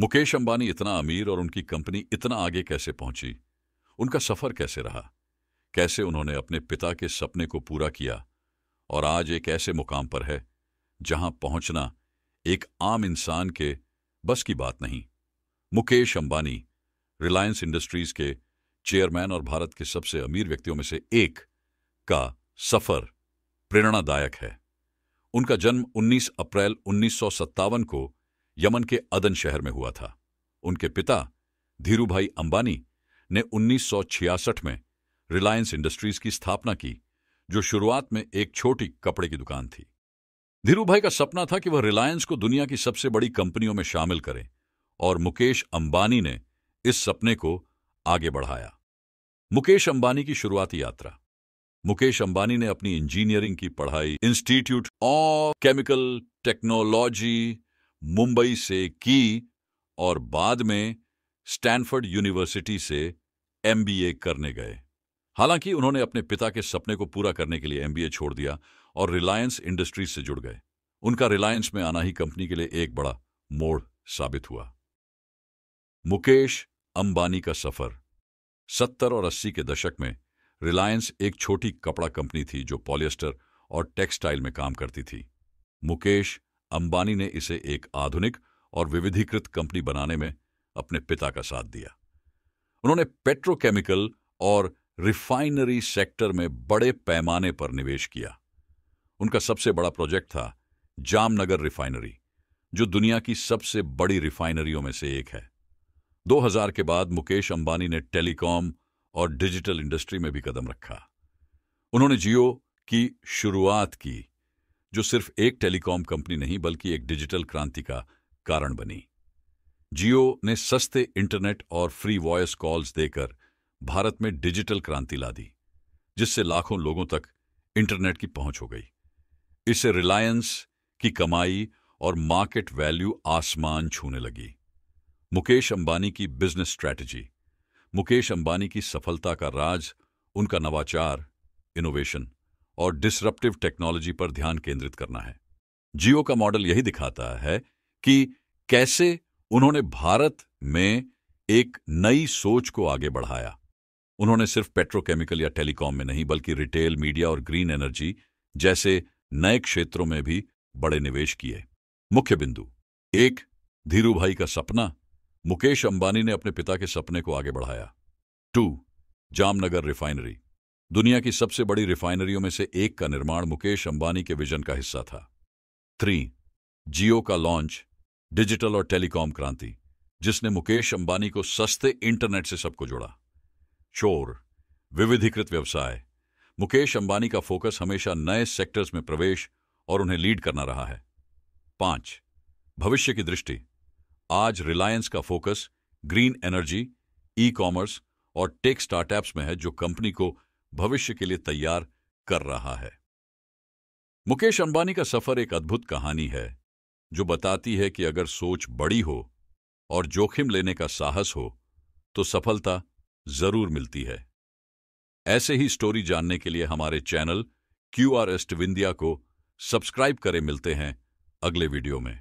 मुकेश अंबानी इतना अमीर और उनकी कंपनी इतना आगे कैसे पहुंची उनका सफर कैसे रहा कैसे उन्होंने अपने पिता के सपने को पूरा किया और आज एक ऐसे मुकाम पर है जहां पहुंचना एक आम इंसान के बस की बात नहीं मुकेश अंबानी रिलायंस इंडस्ट्रीज के चेयरमैन और भारत के सबसे अमीर व्यक्तियों में से एक का सफर प्रेरणादायक है उनका जन्म 19 अप्रैल उन्नीस को यमन के अदन शहर में हुआ था उनके पिता धीरू भाई अंबानी ने 1966 में रिलायंस इंडस्ट्रीज की स्थापना की जो शुरुआत में एक छोटी कपड़े की दुकान थी धीरू भाई का सपना था कि वह रिलायंस को दुनिया की सबसे बड़ी कंपनियों में शामिल करें और मुकेश अंबानी ने इस सपने को आगे बढ़ाया मुकेश अंबानी की शुरुआती यात्रा मुकेश अंबानी ने अपनी इंजीनियरिंग की पढ़ाई Institute of Chemical Technology Mumbai से की और बाद में स्टैनफोर्ड यूनिवर्सिटी से एमबीए करने गए हालांकि उन्होंने अपने पिता के सपने को पूरा करने के लिए एमबीए छोड़ दिया और रिलायंस इंडस्ट्रीज से जुड़ गए उनका रिलायंस में आना ही कंपनी के लिए एक बड़ा मोड़ साबित हुआ मुकेश अंबानी का सफर सत्तर और अस्सी के दशक में रिलायंस एक छोटी कपड़ा कंपनी थी जो पॉलिएस्टर और टेक्सटाइल में काम करती थी मुकेश अंबानी ने इसे एक आधुनिक और विविधीकृत कंपनी बनाने में अपने पिता का साथ दिया उन्होंने पेट्रोकेमिकल और रिफाइनरी सेक्टर में बड़े पैमाने पर निवेश किया उनका सबसे बड़ा प्रोजेक्ट था जामनगर रिफाइनरी जो दुनिया की सबसे बड़ी रिफाइनरियों में से एक है 2000 के बाद मुकेश अंबानी ने टेलीकॉम और डिजिटल इंडस्ट्री में भी कदम रखा उन्होंने जियो की शुरुआत की जो सिर्फ एक टेलीकॉम कंपनी नहीं बल्कि एक डिजिटल क्रांति का कारण बनी जियो ने सस्ते इंटरनेट और फ्री वॉयस कॉल्स देकर भारत में डिजिटल क्रांति ला दी जिससे लाखों लोगों तक इंटरनेट की पहुंच हो गई इससे रिलायंस की कमाई और मार्केट वैल्यू आसमान छूने लगी मुकेश अंबानी की बिजनेस स्ट्रैटेजी मुकेश अंबानी की सफलता का राज उनका नवाचार इनोवेशन और डिसरप्टिव टेक्नोलॉजी पर ध्यान केंद्रित करना है जियो का मॉडल यही दिखाता है कि कैसे उन्होंने भारत में एक नई सोच को आगे बढ़ाया उन्होंने सिर्फ पेट्रोकेमिकल या टेलीकॉम में नहीं बल्कि रिटेल मीडिया और ग्रीन एनर्जी जैसे नए क्षेत्रों में भी बड़े निवेश किए मुख्य बिंदु एक धीरू भाई का सपना मुकेश अंबानी ने अपने पिता के सपने को आगे बढ़ाया टू जामनगर रिफाइनरी दुनिया की सबसे बड़ी रिफाइनरियों में से एक का निर्माण मुकेश अंबानी के विजन का हिस्सा था थ्री जियो का लॉन्च डिजिटल और टेलीकॉम क्रांति जिसने मुकेश अंबानी को सस्ते इंटरनेट से सबको जोड़ा शोर विविधीकृत व्यवसाय मुकेश अंबानी का फोकस हमेशा नए सेक्टर्स में प्रवेश और उन्हें लीड करना रहा है पांच भविष्य की दृष्टि आज रिलायंस का focus green energy e commerce और टेक स्टार्टअप्स में है जो कंपनी को भविष्य के लिए तैयार कर रहा है मुकेश अंबानी का सफर एक अद्भुत कहानी है जो बताती है कि अगर सोच बड़ी हो और जोखिम लेने का साहस हो तो सफलता जरूर मिलती है ऐसे ही स्टोरी जानने के लिए हमारे चैनल क्यू आर एस्ट विंदिया को सब्सक्राइब करें मिलते हैं अगले वीडियो में